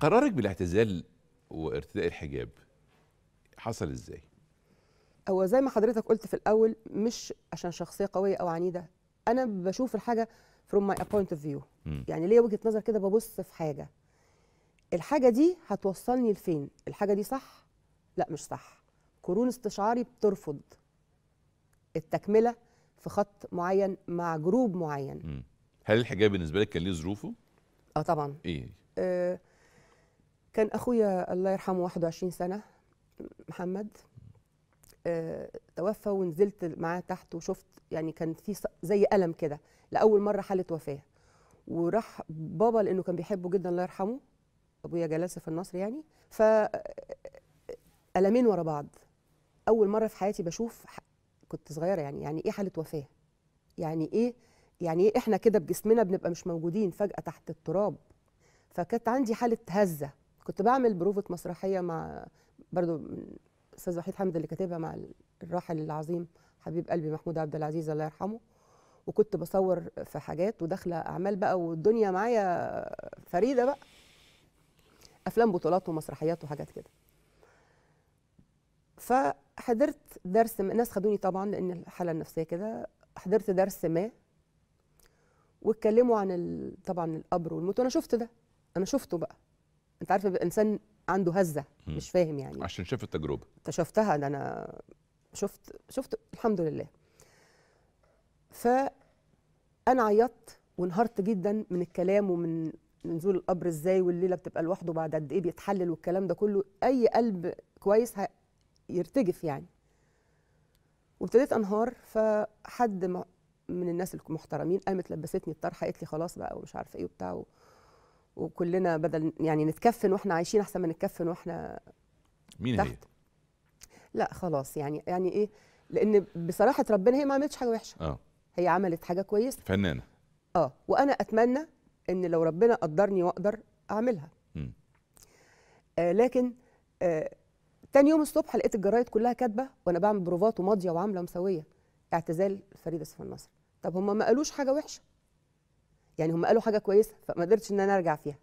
قرارك بالاعتزال وارتداء الحجاب حصل ازاي؟ هو زي ما حضرتك قلت في الاول مش عشان شخصيه قويه او عنيده انا بشوف الحاجه from my point of view يعني ليا وجهه نظر كده ببص في حاجه الحاجه دي هتوصلني لفين الحاجه دي صح لا مش صح قرون استشعاري بترفض التكمله في خط معين مع جروب معين هل الحجاب بالنسبه لك كان ليه ظروفه اه طبعا ايه آه كان اخويا الله يرحمه 21 سنه محمد آه، توفى ونزلت معاه تحت وشفت يعني كان في زي الم كده لاول مره حاله وفاه وراح بابا لانه كان بيحبه جدا الله يرحمه ابويا جلال في النصر يعني ف ألمين ورا بعض أول مرة في حياتي بشوف كنت صغيرة يعني يعني إيه حالة وفاة يعني إيه يعني إيه إحنا كده بجسمنا بنبقى مش موجودين فجأة تحت التراب فكانت عندي حالة هزة كنت بعمل بروفة مسرحية مع برضو أستاذ وحيد حمد اللي كاتبها مع الراحل العظيم حبيب قلبي محمود عبد العزيز الله يرحمه وكنت بصور في حاجات وداخله اعمال بقى والدنيا معايا فريده بقى افلام بطولات ومسرحيات وحاجات كده فحضرت درس ما. الناس خدوني طبعا لان الحاله النفسيه كده حضرت درس ما واتكلموا عن طبعا القبر والموت وانا شفت ده انا شفته بقى انت عارفه الانسان عنده هزه مم. مش فاهم يعني عشان شاف التجربه انت شفتها ده انا شفت شفت الحمد لله فانا عيطت وانهارت جدا من الكلام ومن نزول القبر ازاي والليله بتبقى لوحده بعد قد ايه بيتحلل والكلام ده كله اي قلب كويس يرتجف يعني وابتديت انهار فحد من الناس المحترمين قامت لبستني الطرحه قالت لي خلاص بقى ومش عارفه ايه وبتاع وكلنا بدل يعني نتكفن واحنا عايشين احسن ما نتكفن واحنا مين تحت. هي؟ لا خلاص يعني يعني ايه لان بصراحه ربنا هي ما عملتش حاجه وحشه اه هي عملت حاجه كويسه فنانه اه وانا اتمنى ان لو ربنا قدرني واقدر اعملها آه لكن آه تاني يوم الصبح لقيت الجرايد كلها كاتبه وانا بعمل بروفات وماضيه وعامله مسويه اعتزال فريده سيف النصر طب هم ما قالوش حاجه وحشه يعني هم قالوا حاجه كويسه فما قدرتش ان انا ارجع فيها